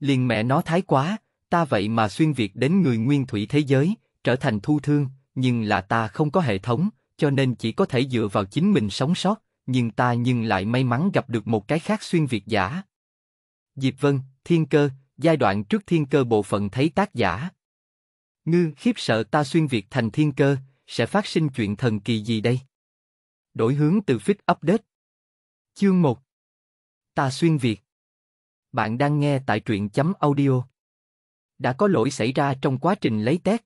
liền mẹ nó thái quá, ta vậy mà xuyên việt đến người nguyên thủy thế giới, trở thành thu thương, nhưng là ta không có hệ thống, cho nên chỉ có thể dựa vào chính mình sống sót, nhưng ta nhưng lại may mắn gặp được một cái khác xuyên việt giả. Diệp Vân, Thiên Cơ, giai đoạn trước Thiên Cơ bộ phận thấy tác giả. Ngư khiếp sợ ta xuyên việt thành Thiên Cơ, sẽ phát sinh chuyện thần kỳ gì đây? Đổi hướng từ feed update. Chương 1 Ta xuyên việt bạn đang nghe tại truyện chấm audio. Đã có lỗi xảy ra trong quá trình lấy tét.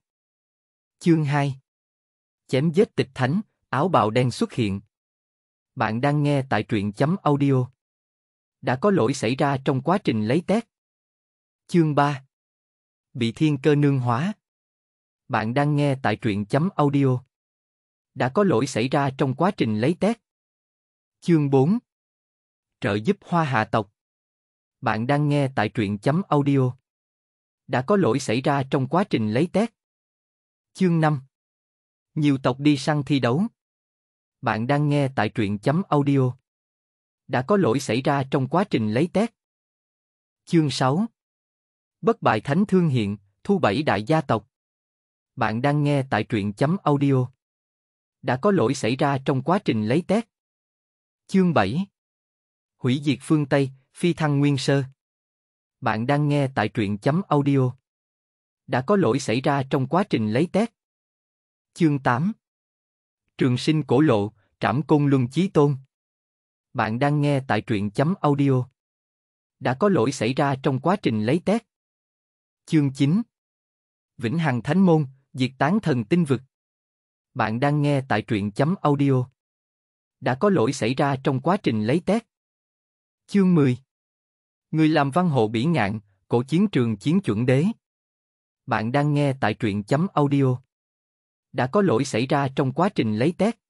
Chương 2 Chém vết tịch thánh, áo bào đen xuất hiện. Bạn đang nghe tại truyện chấm audio. Đã có lỗi xảy ra trong quá trình lấy tét. Chương 3 Bị thiên cơ nương hóa. Bạn đang nghe tại truyện chấm audio. Đã có lỗi xảy ra trong quá trình lấy tét. Chương 4 Trợ giúp hoa hạ tộc bạn đang nghe tại truyện chấm audio. Đã có lỗi xảy ra trong quá trình lấy tét Chương 5 Nhiều tộc đi săn thi đấu. Bạn đang nghe tại truyện chấm audio. Đã có lỗi xảy ra trong quá trình lấy tét Chương 6 Bất bại thánh thương hiện, thu bảy đại gia tộc. Bạn đang nghe tại truyện chấm audio. Đã có lỗi xảy ra trong quá trình lấy tét Chương 7 hủy diệt phương Tây, phi thăng nguyên sơ. Bạn đang nghe tại truyện chấm audio. Đã có lỗi xảy ra trong quá trình lấy tét Chương 8 Trường sinh cổ lộ, trảm côn luân chí tôn. Bạn đang nghe tại truyện chấm audio. Đã có lỗi xảy ra trong quá trình lấy tét Chương 9 Vĩnh Hằng Thánh Môn, Diệt Tán Thần Tinh Vực Bạn đang nghe tại truyện chấm audio. Đã có lỗi xảy ra trong quá trình lấy tét Chương 10 Người làm văn hộ bỉ ngạn, cổ chiến trường chiến chuẩn đế. Bạn đang nghe tại truyện chấm audio. Đã có lỗi xảy ra trong quá trình lấy test.